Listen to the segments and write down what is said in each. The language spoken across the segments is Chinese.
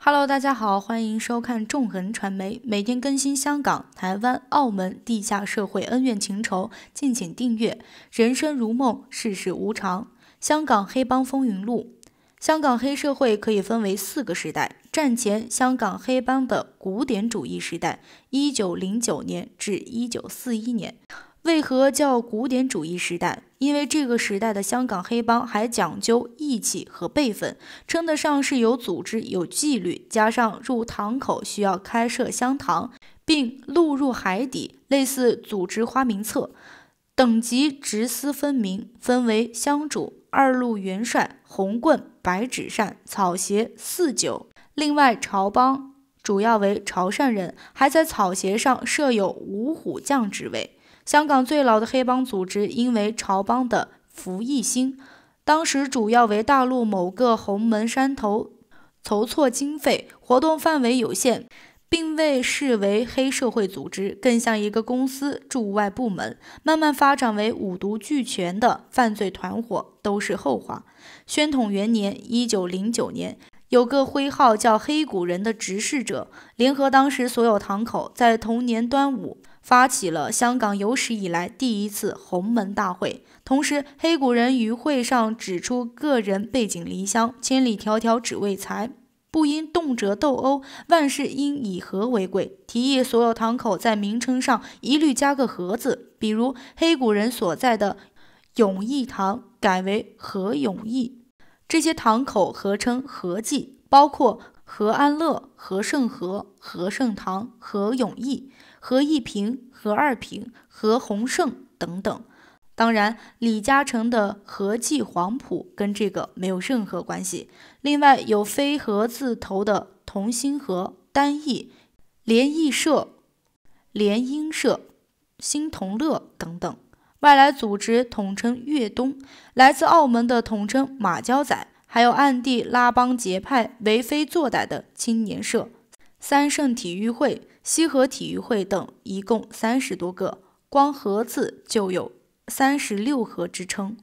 Hello，大家好，欢迎收看纵横传媒，每天更新香港、台湾、澳门地下社会恩怨情仇，敬请订阅。人生如梦，世事无常。香港黑帮风云录。香港黑社会可以分为四个时代：战前香港黑帮的古典主义时代一九零九年至一九四一年）。为何叫古典主义时代？因为这个时代的香港黑帮还讲究义气和辈分，称得上是有组织、有纪律。加上入堂口需要开设香堂，并录入海底，类似组织花名册。等级职司分明，分为香主、二路元帅、红棍、白纸扇、草鞋四九。另外，朝帮主要为潮汕人，还在草鞋上设有五虎将职位。香港最老的黑帮组织因为潮帮的福义兴，当时主要为大陆某个洪门山头筹措经费，活动范围有限，并未视为黑社会组织，更像一个公司驻外部门。慢慢发展为五毒俱全的犯罪团伙，都是后话。宣统元年（一九零九年），有个徽号叫“黑谷人”的执事者，联合当时所有堂口，在同年端午。发起了香港有史以来第一次洪门大会，同时黑谷人于会上指出，个人背井离乡，千里迢迢只为财，不因动辄斗殴，万事应以和为贵，提议所有堂口在名称上一律加个“和”字，比如黑谷人所在的永义堂改为和永义，这些堂口合称和记，包括。何安乐、何胜和、何胜堂、何永义、何一平、何二平、何洪胜等等。当然，李嘉诚的何记黄埔跟这个没有任何关系。另外有非何字头的同心和、单义、联义社、联英社、新同乐等等。外来组织统称粤东，来自澳门的统称马交仔。还有暗地拉帮结派、为非作歹的青年社、三圣体育会、西河体育会等，一共三十多个，光“和”字就有三十六和之称。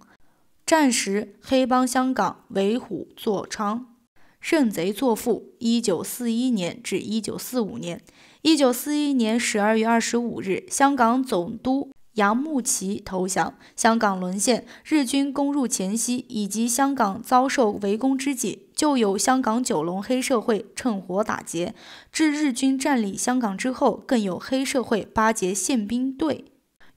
战时黑帮香港为虎作伥，圣贼作父。一九四一年至一九四五年，一九四一年十二月二十五日，香港总督。杨慕琦投降，香港沦陷，日军攻入前夕以及香港遭受围攻之际，就有香港九龙黑社会趁火打劫；至日军占领香港之后，更有黑社会巴结宪兵队，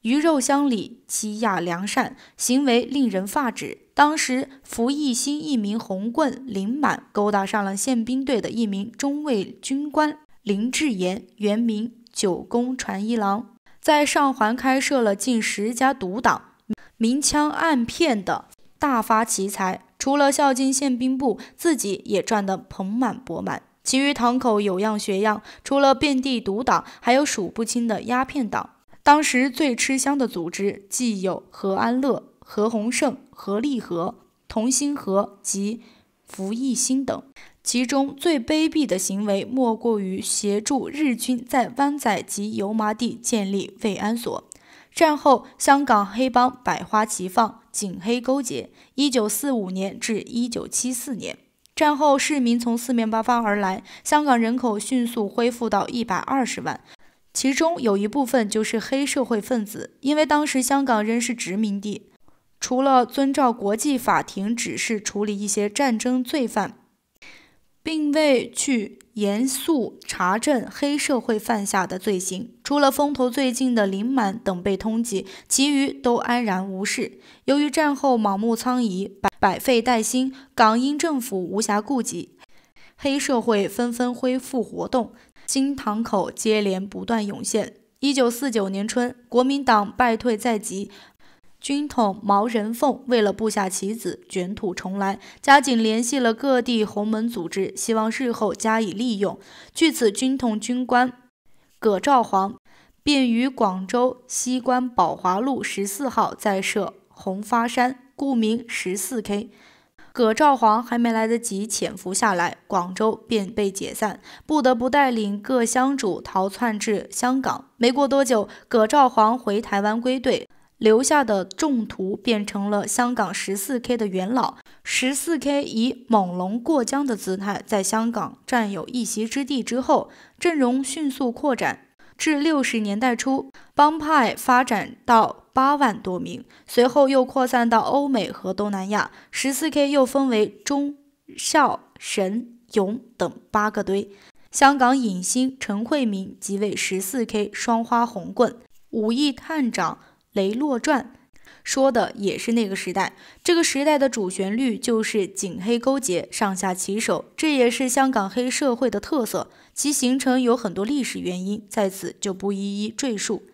鱼肉乡里，欺压良善，行为令人发指。当时，服一新一名红棍林满勾搭上了宪兵队的一名中尉军官林志炎，原名久宫传一郎。在上环开设了近十家赌党，明枪暗骗的大发奇财。除了孝敬宪兵部，自己也赚得盆满钵满。其余堂口有样学样，除了遍地赌党，还有数不清的鸦片党。当时最吃香的组织，既有何安乐、何鸿盛、何立和、同心和及福义兴等。其中最卑鄙的行为，莫过于协助日军在湾仔及油麻地建立慰安所。战后，香港黑帮百花齐放，警黑勾结。一九四五年至一九七四年，战后市民从四面八方而来，香港人口迅速恢复到一百二十万，其中有一部分就是黑社会分子。因为当时香港仍是殖民地，除了遵照国际法庭指示处理一些战争罪犯。并未去严肃查证黑社会犯下的罪行，除了风头最近的林满等被通缉，其余都安然无事。由于战后盲目仓夷，百废待兴，港英政府无暇顾及，黑社会纷纷恢复活动，新堂口接连不断涌现。一九四九年春，国民党败退在即。军统毛人凤为了布下棋子，卷土重来，加紧联系了各地洪门组织，希望日后加以利用。据此，军统军官葛兆煌便于广州西关宝华路十四号再设红发山，故名十四 K。葛兆煌还没来得及潜伏下来，广州便被解散，不得不带领各乡主逃窜至香港。没过多久，葛兆煌回台湾归队。留下的众徒变成了香港十四 K 的元老。十四 K 以猛龙过江的姿态在香港占有一席之地之后，阵容迅速扩展至六十年代初，帮派发展到八万多名。随后又扩散到欧美和东南亚。十四 K 又分为忠、孝、神、勇等八个堆。香港影星陈惠敏即为十四 K 双花红棍，武艺探长。《雷洛传》说的也是那个时代，这个时代的主旋律就是警黑勾结，上下其手，这也是香港黑社会的特色。其形成有很多历史原因，在此就不一一赘述。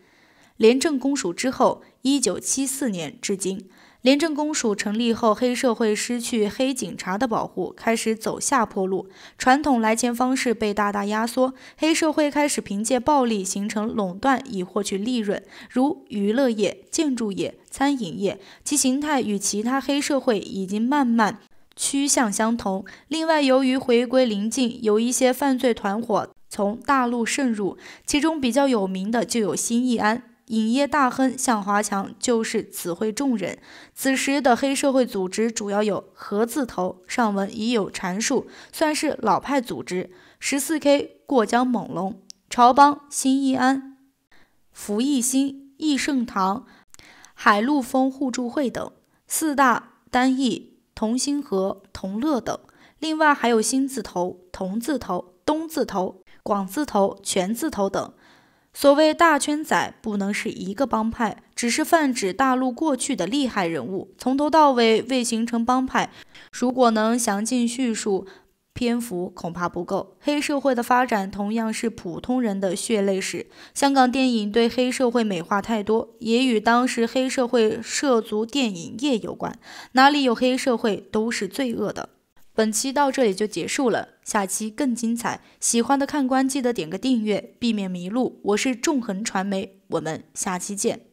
廉政公署之后，一九七四年至今。廉政公署成立后，黑社会失去黑警察的保护，开始走下坡路。传统来钱方式被大大压缩，黑社会开始凭借暴力形成垄断以获取利润，如娱乐业、建筑业、餐饮业，其形态与其他黑社会已经慢慢趋向相同。另外，由于回归临近，有一些犯罪团伙从大陆渗入，其中比较有名的就有新义安。影业大亨向华强就是此会众人。此时的黑社会组织主要有“和字头上文已有阐述，算是老派组织；“十四 K” 过江猛龙、潮帮、新义安、福义兴、义盛堂、海陆丰互助会等四大单义；同心和、同乐等。另外还有“新”字头、“同”字头、“东”字头、“广”字头、“全”字头等。所谓大圈仔不能是一个帮派，只是泛指大陆过去的厉害人物，从头到尾未形成帮派。如果能详尽叙述，篇幅恐怕不够。黑社会的发展同样是普通人的血泪史。香港电影对黑社会美化太多，也与当时黑社会涉足电影业有关。哪里有黑社会，都是罪恶的。本期到这里就结束了。下期更精彩，喜欢的看官记得点个订阅，避免迷路。我是纵横传媒，我们下期见。